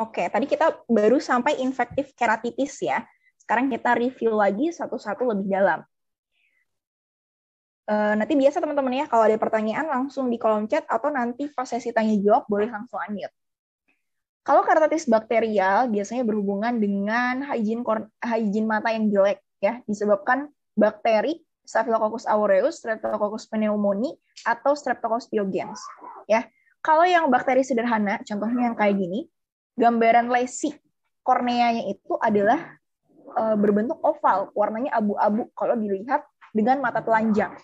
Oke, tadi kita baru sampai infektif keratitis ya. Sekarang kita review lagi satu-satu lebih dalam. E, nanti biasa teman-teman ya, kalau ada pertanyaan langsung di kolom chat atau nanti pas sesi tanya-jawab boleh langsung unmute. Kalau keratitis bakterial biasanya berhubungan dengan hygiene mata yang jelek ya, disebabkan bakteri Staphylococcus aureus, Streptococcus pneumoniae, atau Streptococcus pyogenes. Ya, kalau yang bakteri sederhana, contohnya yang kayak gini, gambaran lesi korneanya itu adalah uh, berbentuk oval, warnanya abu-abu kalau dilihat dengan mata telanjang.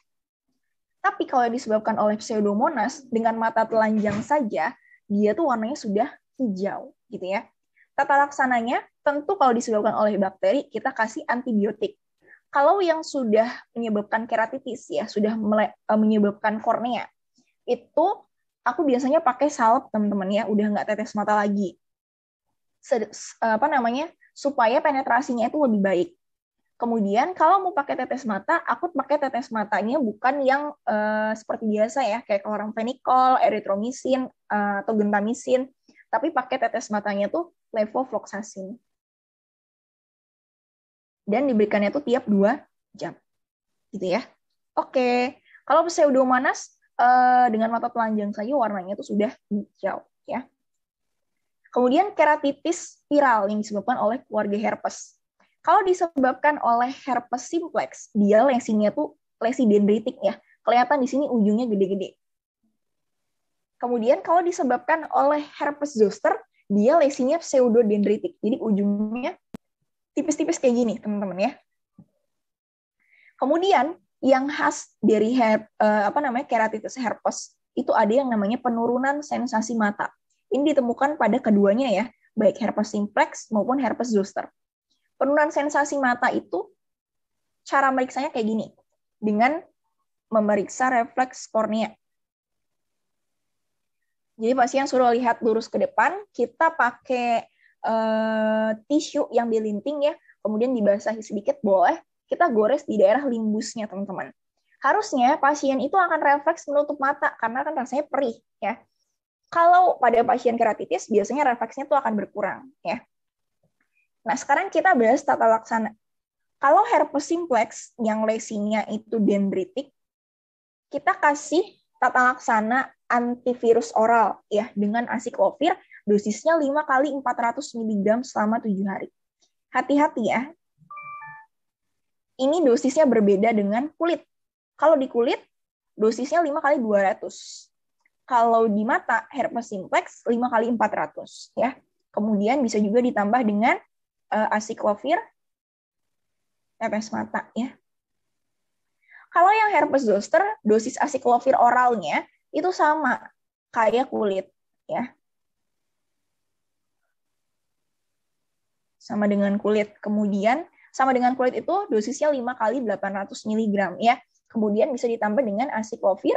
Tapi kalau disebabkan oleh pseudomonas dengan mata telanjang saja, dia tuh warnanya sudah hijau, gitu ya. Tata laksananya tentu kalau disebabkan oleh bakteri kita kasih antibiotik. Kalau yang sudah menyebabkan keratitis ya, sudah eh, menyebabkan kornea, itu aku biasanya pakai salep teman-teman ya, udah nggak tetes mata lagi apa namanya supaya penetrasinya itu lebih baik. Kemudian kalau mau pakai tetes mata, aku pakai tetes matanya bukan yang uh, seperti biasa ya, kayak orang fenikol, eritromisin, uh, atau gentamisin, tapi pakai tetes matanya tuh levofloxacin. Dan diberikannya tuh tiap 2 jam. Gitu ya. Oke, kalau pseudomonas uh, eh, dengan mata telanjang saja warnanya itu sudah hijau ya. Kemudian keratitis viral yang disebabkan oleh keluarga herpes. Kalau disebabkan oleh herpes simplex, dia lesinya tuh lesi dendritik ya. Kelihatan di sini ujungnya gede-gede. Kemudian kalau disebabkan oleh herpes zoster, dia lesinya pseudodendritik. Jadi ujungnya tipis-tipis kayak gini, teman-teman ya. Kemudian yang khas dari her, eh, apa namanya keratitis herpes itu ada yang namanya penurunan sensasi mata. Ini ditemukan pada keduanya ya, baik herpes simplex maupun herpes zoster. Penurunan sensasi mata itu cara meriksanya kayak gini, dengan memeriksa refleks kornea. Jadi pasien suruh lihat lurus ke depan, kita pakai uh, tisu yang dilinting ya, kemudian dibasahi sedikit boleh, kita gores di daerah limbusnya teman-teman. Harusnya pasien itu akan refleks menutup mata karena kan rasanya perih ya kalau pada pasien keratitis biasanya refleksnya itu akan berkurang ya. Nah, sekarang kita bahas tata laksana. Kalau herpes simplex yang lesinya itu dendritik, kita kasih tata laksana antivirus oral ya dengan asiklovir dosisnya 5 kali 400 mg selama 7 hari. Hati-hati ya. Ini dosisnya berbeda dengan kulit. Kalau di kulit, dosisnya 5 kali 200 kalau di mata herpes simplex 5 kali 400 ya. Kemudian bisa juga ditambah dengan uh, eh, asiklovir tetes mata ya. Kalau yang herpes zoster, dosis asiklovir oralnya itu sama kayak kulit ya. Sama dengan kulit. Kemudian sama dengan kulit itu dosisnya 5 kali 800 mg ya. Kemudian bisa ditambah dengan asiklovir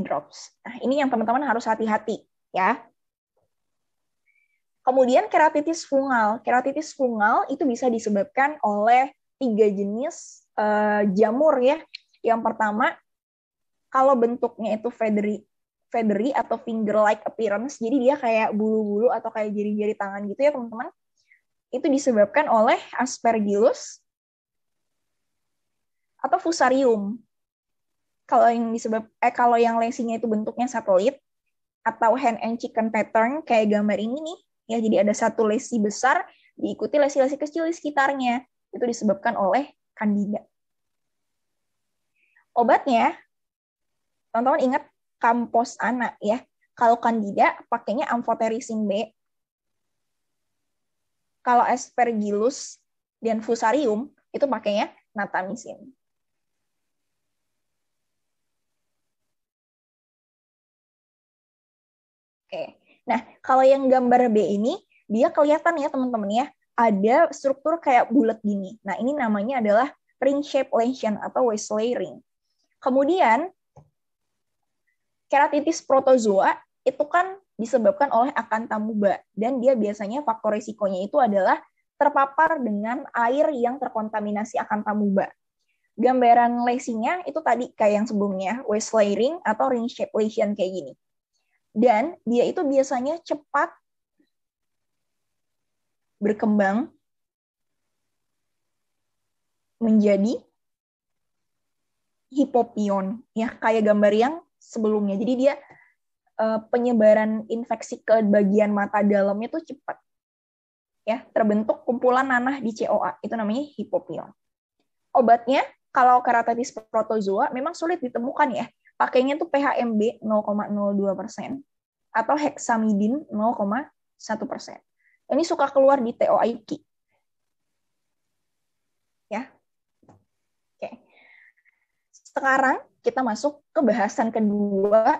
drops. Nah, ini yang teman-teman harus hati-hati ya. Kemudian keratitis fungal. Keratitis fungal itu bisa disebabkan oleh tiga jenis uh, jamur ya. Yang pertama, kalau bentuknya itu feathery, feathery atau finger-like appearance, jadi dia kayak bulu-bulu atau kayak jari-jari tangan gitu ya teman-teman. Itu disebabkan oleh aspergillus atau fusarium kalau yang disebab eh kalau yang lensingnya itu bentuknya satelit atau hand and chicken pattern kayak gambar ini nih ya jadi ada satu lesi besar diikuti lesi-lesi kecil di sekitarnya itu disebabkan oleh kandida obatnya teman-teman ingat kampos anak ya kalau kandida pakainya amfoterisin B kalau aspergillus dan fusarium itu pakainya natamisin Oke. Nah, kalau yang gambar B ini, dia kelihatan ya teman-teman ya, ada struktur kayak bulat gini. Nah, ini namanya adalah ring shape lesion atau Wesley ring. Kemudian, keratitis protozoa itu kan disebabkan oleh akan tamuba dan dia biasanya faktor risikonya itu adalah terpapar dengan air yang terkontaminasi akan tamuba. Gambaran lesinya itu tadi kayak yang sebelumnya, Wesley ring atau ring shape lesion kayak gini dan dia itu biasanya cepat berkembang menjadi hipopion ya kayak gambar yang sebelumnya jadi dia eh, penyebaran infeksi ke bagian mata dalamnya itu cepat ya terbentuk kumpulan nanah di COA itu namanya hipopion obatnya kalau keratitis protozoa memang sulit ditemukan ya pakainya tuh PHMB 0,02 persen atau heksamidin 0,1 persen. Ini suka keluar di TOIQ. Ya. Oke. Sekarang kita masuk ke bahasan kedua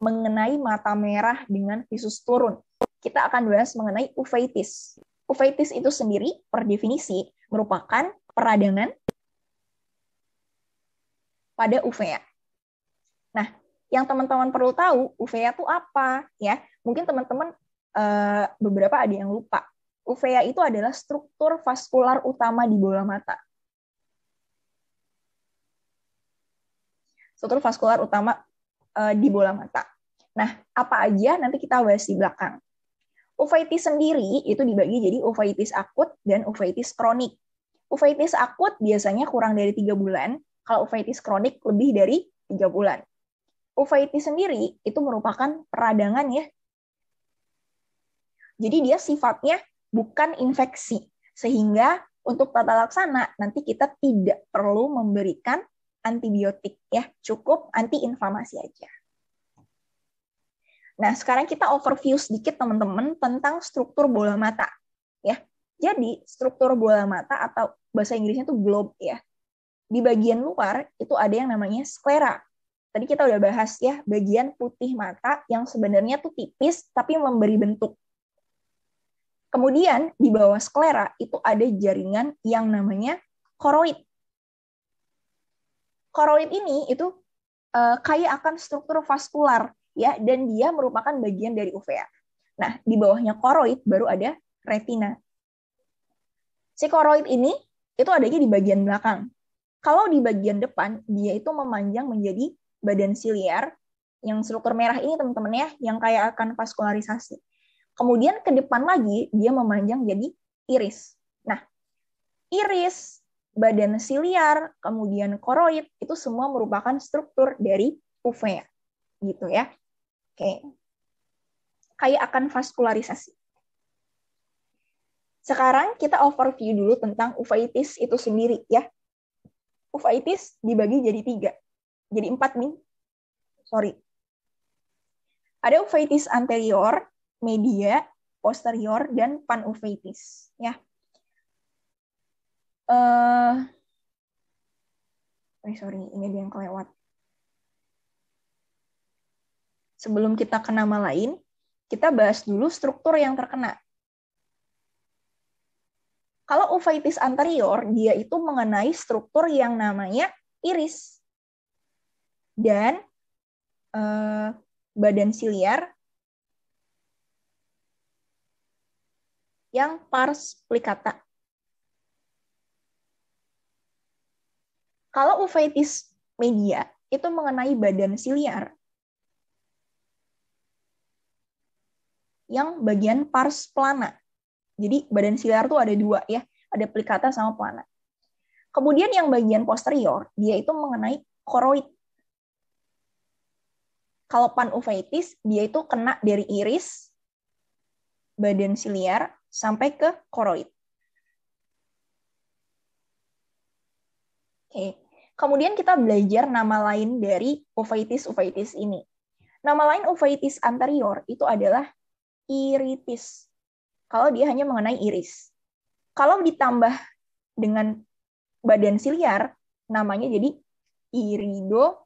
mengenai mata merah dengan visus turun. Kita akan bahas mengenai uveitis. Uveitis itu sendiri per definisi merupakan peradangan pada uvea Nah, yang teman-teman perlu tahu uvea itu apa ya? Mungkin teman-teman eh, beberapa ada yang lupa. Uvea itu adalah struktur vaskular utama di bola mata. Struktur vaskular utama eh, di bola mata. Nah, apa aja nanti kita bahas di belakang. Uveitis sendiri itu dibagi jadi uveitis akut dan uveitis kronik. Uveitis akut biasanya kurang dari tiga bulan, kalau uveitis kronik lebih dari tiga bulan. Ufaiti sendiri itu merupakan peradangan ya. Jadi dia sifatnya bukan infeksi. Sehingga untuk tata laksana nanti kita tidak perlu memberikan antibiotik ya, cukup antiinflamasi aja. Nah, sekarang kita overview sedikit teman-teman tentang struktur bola mata ya. Jadi, struktur bola mata atau bahasa Inggrisnya itu globe ya. Di bagian luar itu ada yang namanya sklera tadi kita udah bahas ya bagian putih mata yang sebenarnya tuh tipis tapi memberi bentuk. Kemudian di bawah sklera itu ada jaringan yang namanya koroid. Koroid ini itu uh, kaya akan struktur vaskular ya dan dia merupakan bagian dari uvea. Nah, di bawahnya koroid baru ada retina. Si koroid ini itu adanya di bagian belakang. Kalau di bagian depan dia itu memanjang menjadi badan siliar yang struktur merah ini teman-teman ya yang kayak akan vaskularisasi. Kemudian ke depan lagi dia memanjang jadi iris. Nah, iris, badan siliar, kemudian koroid itu semua merupakan struktur dari uvea gitu ya. Oke. Kayak akan vaskularisasi. Sekarang kita overview dulu tentang uveitis itu sendiri ya. Uveitis dibagi jadi tiga jadi empat nih. Sorry. Ada uveitis anterior, media, posterior, dan panuveitis. Ya. Uh, eh, sorry, ini dia yang kelewat. Sebelum kita ke nama lain, kita bahas dulu struktur yang terkena. Kalau uveitis anterior, dia itu mengenai struktur yang namanya iris dan uh, badan siliar yang pars plicata. Kalau uveitis media itu mengenai badan siliar yang bagian pars plana. Jadi badan siliar itu ada dua ya, ada plicata sama plana. Kemudian yang bagian posterior, dia itu mengenai koroid kalau panuveitis, dia itu kena dari iris, badan siliar, sampai ke koroid. Oke. Kemudian kita belajar nama lain dari uveitis-uveitis ini. Nama lain uveitis anterior itu adalah iritis. Kalau dia hanya mengenai iris. Kalau ditambah dengan badan siliar, namanya jadi irido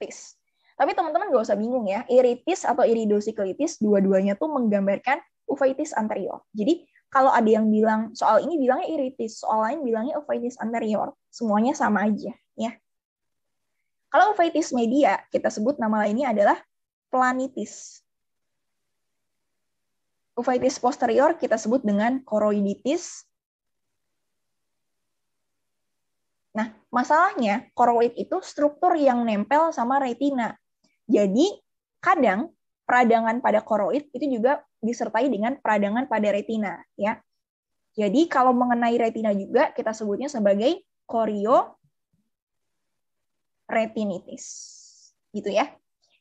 iritis. Tapi teman-teman nggak usah bingung ya, iritis atau iridosiklitis dua-duanya tuh menggambarkan uveitis anterior. Jadi kalau ada yang bilang soal ini bilangnya iritis, soal lain bilangnya uveitis anterior, semuanya sama aja ya. Kalau uveitis media, kita sebut nama lainnya adalah planitis. Uveitis posterior kita sebut dengan koroiditis, Nah, masalahnya koroid itu struktur yang nempel sama retina. Jadi, kadang peradangan pada koroid itu juga disertai dengan peradangan pada retina, ya. Jadi, kalau mengenai retina juga kita sebutnya sebagai korio retinitis. Gitu ya.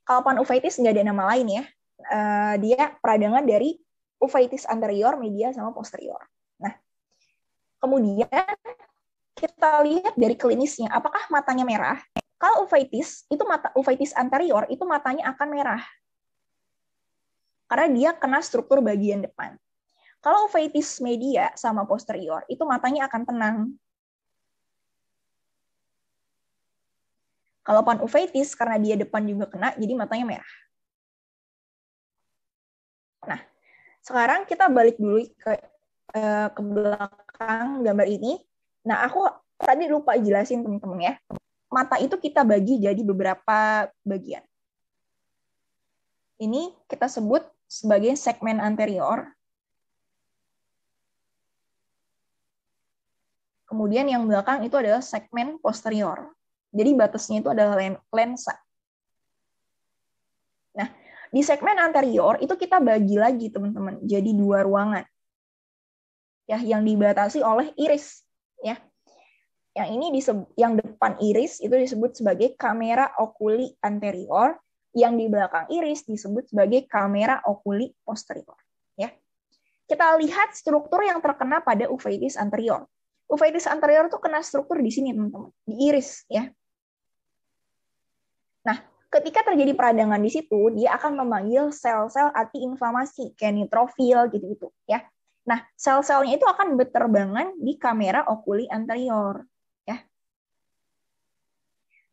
Kalau panuveitis nggak ada nama lain ya. Eh, dia peradangan dari uveitis anterior, media, sama posterior. Nah, kemudian kita lihat dari klinisnya, apakah matanya merah? Kalau uveitis, itu mata uveitis anterior itu matanya akan merah. Karena dia kena struktur bagian depan. Kalau uveitis media sama posterior, itu matanya akan tenang. Kalau pan uveitis, karena dia depan juga kena, jadi matanya merah. Nah, sekarang kita balik dulu ke, eh, ke belakang gambar ini Nah, aku tadi lupa jelasin teman-teman ya. Mata itu kita bagi jadi beberapa bagian. Ini kita sebut sebagai segmen anterior. Kemudian yang belakang itu adalah segmen posterior. Jadi batasnya itu adalah lensa. Nah, di segmen anterior itu kita bagi lagi teman-teman jadi dua ruangan. Ya, yang dibatasi oleh iris ya. Yang ini disebut, yang depan iris itu disebut sebagai kamera okuli anterior, yang di belakang iris disebut sebagai kamera okuli posterior, ya. Kita lihat struktur yang terkena pada uveitis anterior. Uveitis anterior itu kena struktur di sini, teman-teman, di iris, ya. Nah, ketika terjadi peradangan di situ, dia akan memanggil sel-sel antiinflamasi, kayak gitu-gitu, ya. Nah, sel-selnya itu akan berterbangan di kamera okuli anterior. Ya.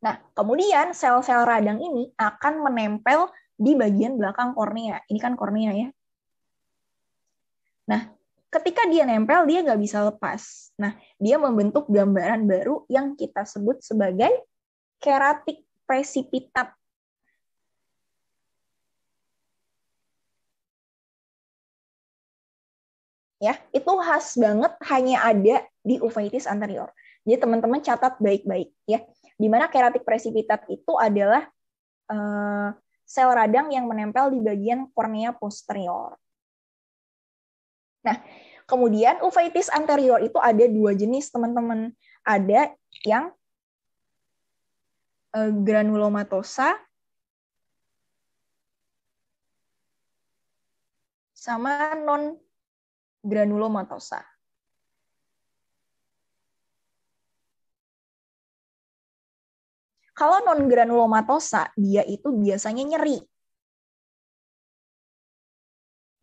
Nah, kemudian sel-sel radang ini akan menempel di bagian belakang kornea. Ini kan kornea ya. Nah, ketika dia nempel, dia nggak bisa lepas. Nah, dia membentuk gambaran baru yang kita sebut sebagai keratik presipitat ya itu khas banget hanya ada di uveitis anterior. Jadi teman-teman catat baik-baik ya. Di mana keratik presipitat itu adalah uh, sel radang yang menempel di bagian kornea posterior. Nah, kemudian uveitis anterior itu ada dua jenis teman-teman. Ada yang uh, granulomatosa sama non granulomatosa. Kalau non-granulomatosa, dia itu biasanya nyeri.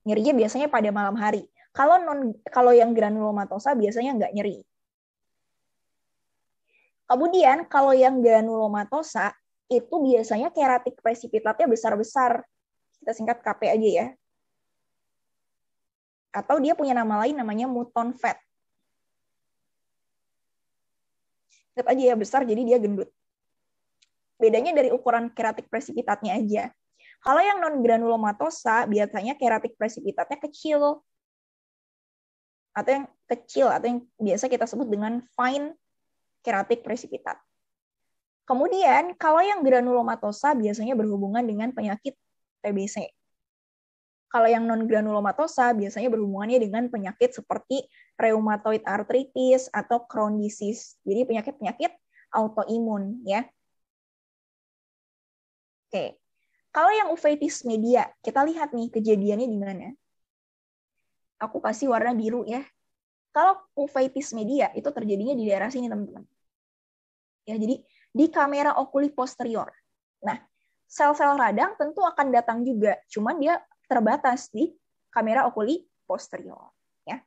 Nyerinya biasanya pada malam hari. Kalau non kalau yang granulomatosa biasanya nggak nyeri. Kemudian kalau yang granulomatosa itu biasanya keratik presipitatnya besar-besar. Kita singkat KP aja ya atau dia punya nama lain namanya muton fat. Lihat aja ya besar, jadi dia gendut. Bedanya dari ukuran keratik presipitatnya aja. Kalau yang non granulomatosa biasanya keratik presipitatnya kecil atau yang kecil atau yang biasa kita sebut dengan fine keratik presipitat. Kemudian kalau yang granulomatosa biasanya berhubungan dengan penyakit TBC kalau yang non-granulomatosa biasanya berhubungannya dengan penyakit seperti rheumatoid arthritis atau Crohn disease. Jadi penyakit-penyakit autoimun ya. Oke. Kalau yang uveitis media, kita lihat nih kejadiannya di mana. Aku kasih warna biru ya. Kalau uveitis media itu terjadinya di daerah sini, teman-teman. Ya, jadi di kamera okuli posterior. Nah, sel-sel radang tentu akan datang juga, cuman dia terbatas di kamera okuli posterior. Ya.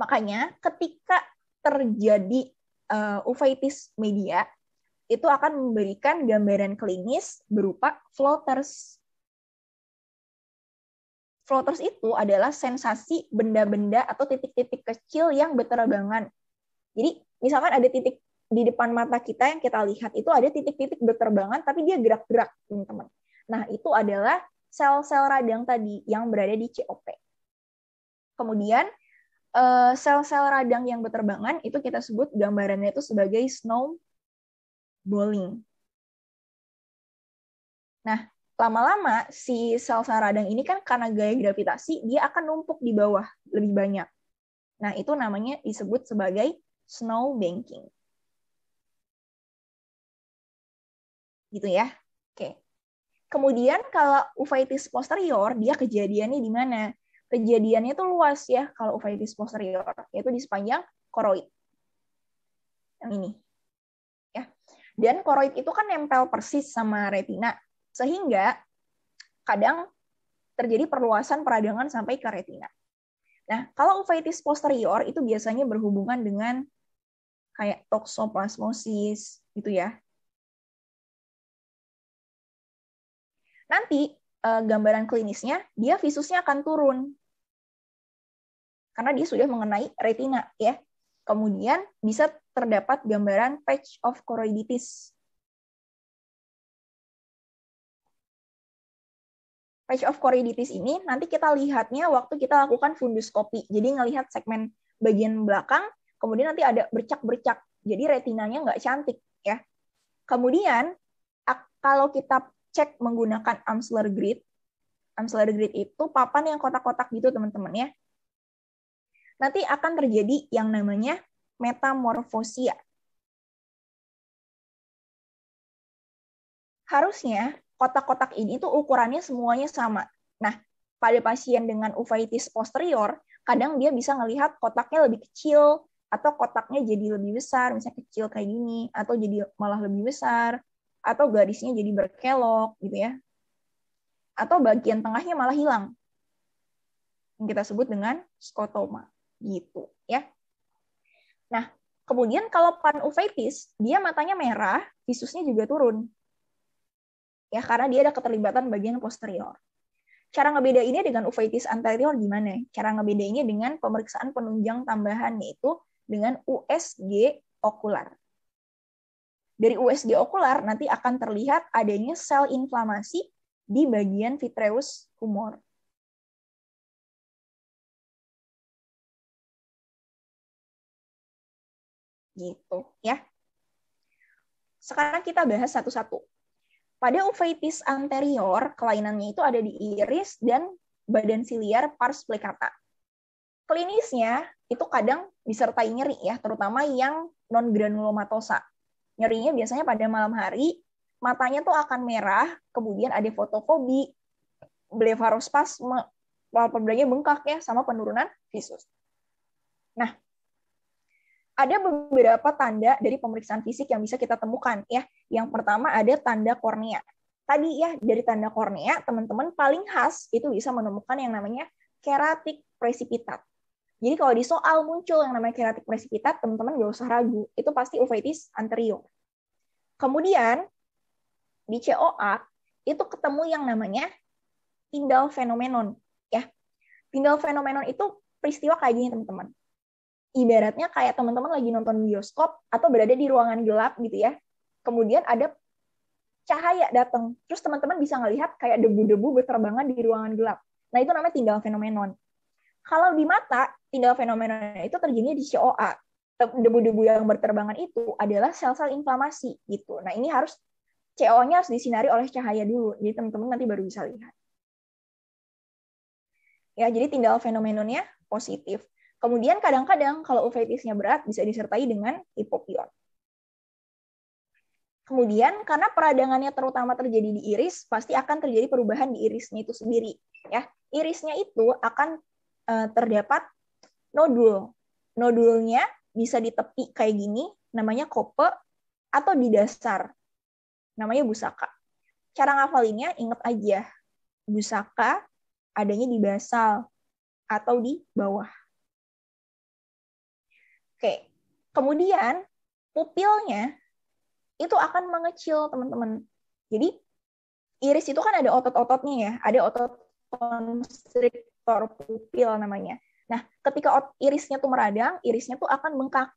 Makanya ketika terjadi uh, uveitis media, itu akan memberikan gambaran klinis berupa floaters. Floaters itu adalah sensasi benda-benda atau titik-titik kecil yang berterbangan. Jadi misalkan ada titik di depan mata kita yang kita lihat itu ada titik-titik berterbangan tapi dia gerak-gerak, teman-teman. Nah, itu adalah sel-sel radang tadi yang berada di COP. Kemudian eh, sel-sel radang yang berterbangan itu kita sebut gambarannya itu sebagai snow bowling. Nah, lama-lama si sel-sel radang ini kan karena gaya gravitasi dia akan numpuk di bawah lebih banyak. Nah, itu namanya disebut sebagai snow banking. Gitu ya. Kemudian kalau uveitis posterior, dia kejadiannya di mana? Kejadiannya itu luas ya kalau uveitis posterior, yaitu di sepanjang koroid. Yang ini. Ya. Dan koroid itu kan nempel persis sama retina, sehingga kadang terjadi perluasan peradangan sampai ke retina. Nah, kalau uveitis posterior itu biasanya berhubungan dengan kayak toksoplasmosis gitu ya. Nanti uh, gambaran klinisnya dia visusnya akan turun karena dia sudah mengenai retina ya. Kemudian bisa terdapat gambaran patch of choroiditis. Patch of choroiditis ini nanti kita lihatnya waktu kita lakukan funduskopi. Jadi ngelihat segmen bagian belakang, kemudian nanti ada bercak-bercak. Jadi retinanya nggak cantik ya. Kemudian kalau kita cek menggunakan Amsler Grid. Amsler Grid itu papan yang kotak-kotak gitu, teman-teman ya. Nanti akan terjadi yang namanya metamorfosia. Harusnya kotak-kotak ini itu ukurannya semuanya sama. Nah, pada pasien dengan uveitis posterior, kadang dia bisa ngelihat kotaknya lebih kecil, atau kotaknya jadi lebih besar, misalnya kecil kayak gini, atau jadi malah lebih besar, atau garisnya jadi berkelok gitu ya. Atau bagian tengahnya malah hilang. Yang kita sebut dengan skotoma gitu ya. Nah, kemudian kalau panuveitis, dia matanya merah, visusnya juga turun. Ya, karena dia ada keterlibatan bagian posterior cara ngebedainnya dengan uveitis anterior gimana? Cara ngebedainnya dengan pemeriksaan penunjang tambahan yaitu dengan USG okular. Dari USG okular nanti akan terlihat adanya sel inflamasi di bagian vitreous humor. Gitu ya. Sekarang kita bahas satu-satu. Pada uveitis anterior, kelainannya itu ada di iris dan badan siliar pars plicata. Klinisnya itu kadang disertai nyeri ya, terutama yang non granulomatosa. Nyerinya biasanya pada malam hari, matanya tuh akan merah, kemudian ada fotofobi, blefarospasme, palpebranya bengkak ya, sama penurunan visus. Nah, ada beberapa tanda dari pemeriksaan fisik yang bisa kita temukan ya. Yang pertama ada tanda kornea. Tadi ya dari tanda kornea teman-teman paling khas itu bisa menemukan yang namanya keratik precipitat. Jadi kalau di soal muncul yang namanya keratik presipitat, teman-teman gak usah ragu, itu pasti uveitis anterior. Kemudian di COA itu ketemu yang namanya tindal fenomenon, ya. Tindal fenomenon itu peristiwa kayak gini teman-teman. Ibaratnya kayak teman-teman lagi nonton bioskop atau berada di ruangan gelap gitu ya. Kemudian ada cahaya datang, terus teman-teman bisa ngelihat kayak debu-debu berterbangan di ruangan gelap. Nah itu namanya tindal fenomenon. Kalau di mata, tinggal fenomena itu terjadinya di COA. Debu-debu yang berterbangan itu adalah sel-sel inflamasi gitu. Nah, ini harus CO-nya harus disinari oleh cahaya dulu. Jadi teman-teman nanti baru bisa lihat. Ya, jadi tinggal fenomenonya positif. Kemudian kadang-kadang kalau uveitisnya berat bisa disertai dengan hipopion. Kemudian karena peradangannya terutama terjadi di iris, pasti akan terjadi perubahan di irisnya itu sendiri. Ya, irisnya itu akan uh, terdapat nodul. Nodulnya bisa di tepi kayak gini, namanya kope, atau di dasar, namanya busaka. Cara ngafalinnya inget aja, busaka adanya di basal atau di bawah. Oke, kemudian pupilnya itu akan mengecil, teman-teman. Jadi iris itu kan ada otot-ototnya ya, ada otot konstrik faktor pupil namanya. Nah, ketika irisnya tuh meradang, irisnya tuh akan bengkak.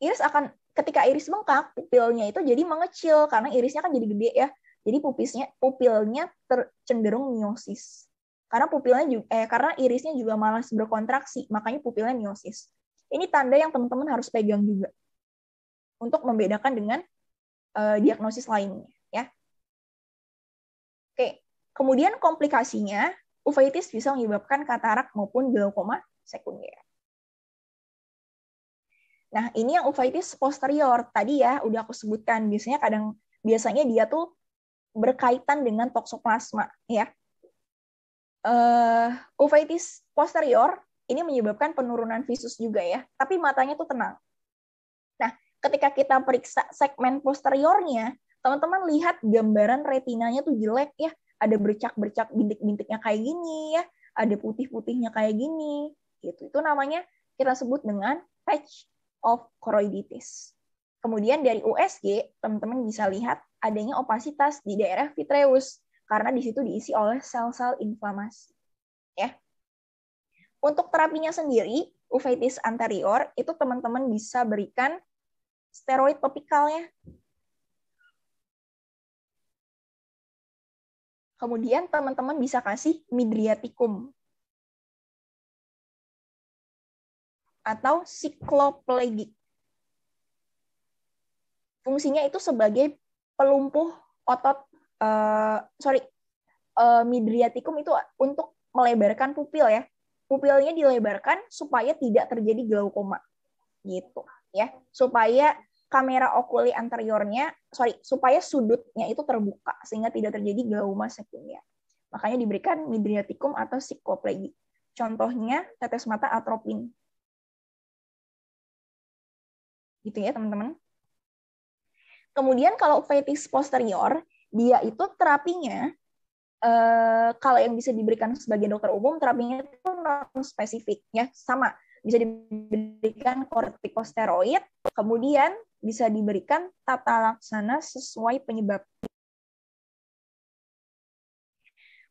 Iris akan ketika iris bengkak, pupilnya itu jadi mengecil karena irisnya kan jadi gede ya. Jadi pupisnya pupilnya tercenderung miosis. Karena pupilnya juga, eh karena irisnya juga malas berkontraksi, makanya pupilnya miosis. Ini tanda yang teman-teman harus pegang juga untuk membedakan dengan uh, diagnosis lainnya ya. Oke, kemudian komplikasinya uveitis bisa menyebabkan katarak maupun glaukoma sekunder. Nah, ini yang uveitis posterior tadi ya udah aku sebutkan. Biasanya kadang biasanya dia tuh berkaitan dengan toksoplasma ya. Uh, uveitis posterior ini menyebabkan penurunan visus juga ya, tapi matanya tuh tenang. Nah, ketika kita periksa segmen posteriornya, teman-teman lihat gambaran retinanya tuh jelek ya, ada bercak-bercak bintik-bintiknya kayak gini ya, ada putih-putihnya kayak gini, gitu. Itu namanya kita sebut dengan patch of choroiditis. Kemudian dari USG, teman-teman bisa lihat adanya opasitas di daerah vitreus karena di situ diisi oleh sel-sel inflamasi. Ya. Untuk terapinya sendiri, uveitis anterior itu teman-teman bisa berikan steroid topikalnya Kemudian teman-teman bisa kasih midriaticum atau cycloplegic. Fungsinya itu sebagai pelumpuh otot, uh, sorry, uh, midriaticum itu untuk melebarkan pupil ya. Pupilnya dilebarkan supaya tidak terjadi glaukoma. Gitu ya. Supaya kamera okuli anteriornya, sorry, supaya sudutnya itu terbuka sehingga tidak terjadi glaukoma sekunder. Makanya diberikan midriaticum atau psikoplegi. Contohnya tetes mata atropin. Gitu ya, teman-teman. Kemudian kalau fetis posterior, dia itu terapinya eh, kalau yang bisa diberikan sebagai dokter umum, terapinya itu non spesifik ya, sama bisa diberikan kortikosteroid, kemudian bisa diberikan tata laksana sesuai penyebab.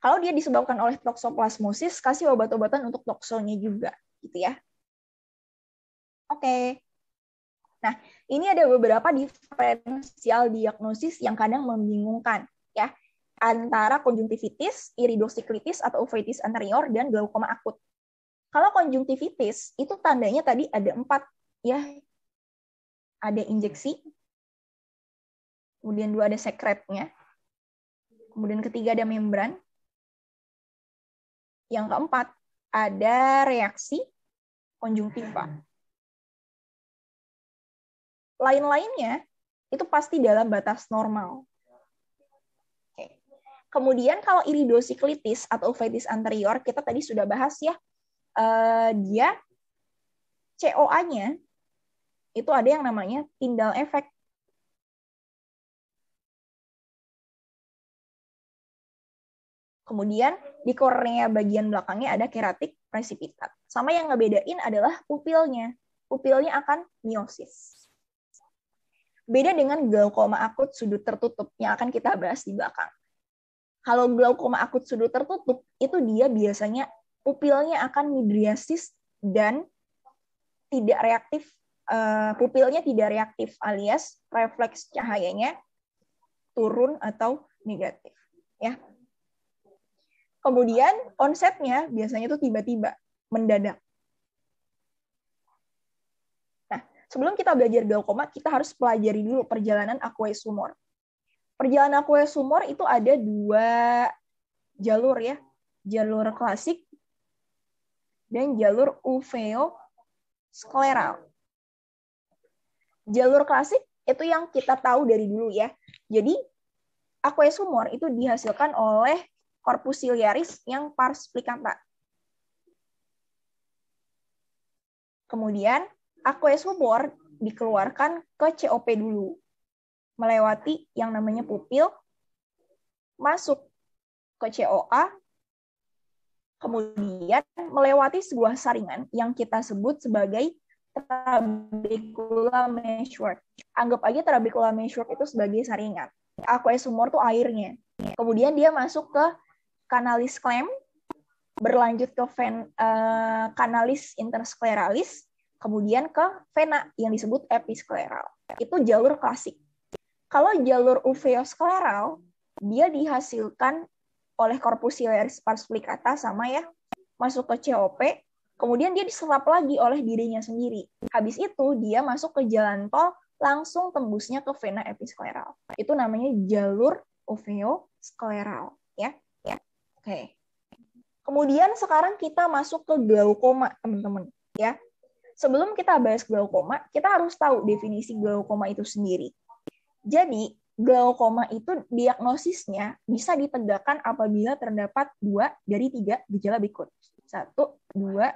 Kalau dia disebabkan oleh toksoplasmosis, kasih obat-obatan untuk toksonya juga, gitu ya. Oke. Nah, ini ada beberapa diferensial diagnosis yang kadang membingungkan, ya antara konjungtivitis, iridosiklitis atau uveitis anterior dan glaukoma akut. Kalau konjungtivitis itu tandanya tadi ada empat ya, ada injeksi, kemudian dua ada sekretnya, kemudian ketiga ada membran, yang keempat ada reaksi konjungtiva. Lain-lainnya itu pasti dalam batas normal. Kemudian kalau iridosiklitis atau uveitis anterior, kita tadi sudah bahas ya, uh, dia COA-nya itu ada yang namanya tindal efek. Kemudian di kornea bagian belakangnya ada keratik presipitat. Sama yang ngebedain adalah pupilnya. Pupilnya akan miosis. Beda dengan glaukoma akut sudut tertutup yang akan kita bahas di belakang. Kalau glaukoma akut sudut tertutup, itu dia biasanya pupilnya akan midriasis dan tidak reaktif, eh, pupilnya tidak reaktif alias refleks cahayanya turun atau negatif. Ya. Kemudian onsetnya biasanya itu tiba-tiba, mendadak. Nah, sebelum kita belajar glaukoma, kita harus pelajari dulu perjalanan aqueous humor. Perjalanan aqueous humor itu ada dua jalur ya, jalur klasik dan jalur uveo skleral. Jalur klasik itu yang kita tahu dari dulu ya. Jadi aqueous humor itu dihasilkan oleh corpus ciliaris yang pars plicata. Kemudian aqueous humor dikeluarkan ke COP dulu melewati yang namanya pupil masuk ke COA kemudian melewati sebuah saringan yang kita sebut sebagai trabecula meshwork. Anggap aja trabecula meshwork itu sebagai saringan. Aqueous sumur tuh airnya. Kemudian dia masuk ke kanalis klem, berlanjut ke ven, uh, eh, kanalis interskleralis, kemudian ke vena yang disebut episkleral. Itu jalur klasik. Kalau jalur uveoskleral, dia dihasilkan oleh korpusularis parsplicata sama ya, masuk ke COP, kemudian dia diserap lagi oleh dirinya sendiri. Habis itu dia masuk ke jalan tol langsung tembusnya ke vena episkleral. Itu namanya jalur oveoskleral, ya. Ya. Oke. Kemudian sekarang kita masuk ke glaukoma, teman-teman, ya. Sebelum kita bahas glaukoma, kita harus tahu definisi glaukoma itu sendiri. Jadi, glaukoma itu diagnosisnya bisa ditegakkan apabila terdapat dua dari tiga gejala berikut. Satu, dua,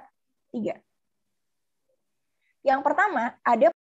tiga. Yang pertama, ada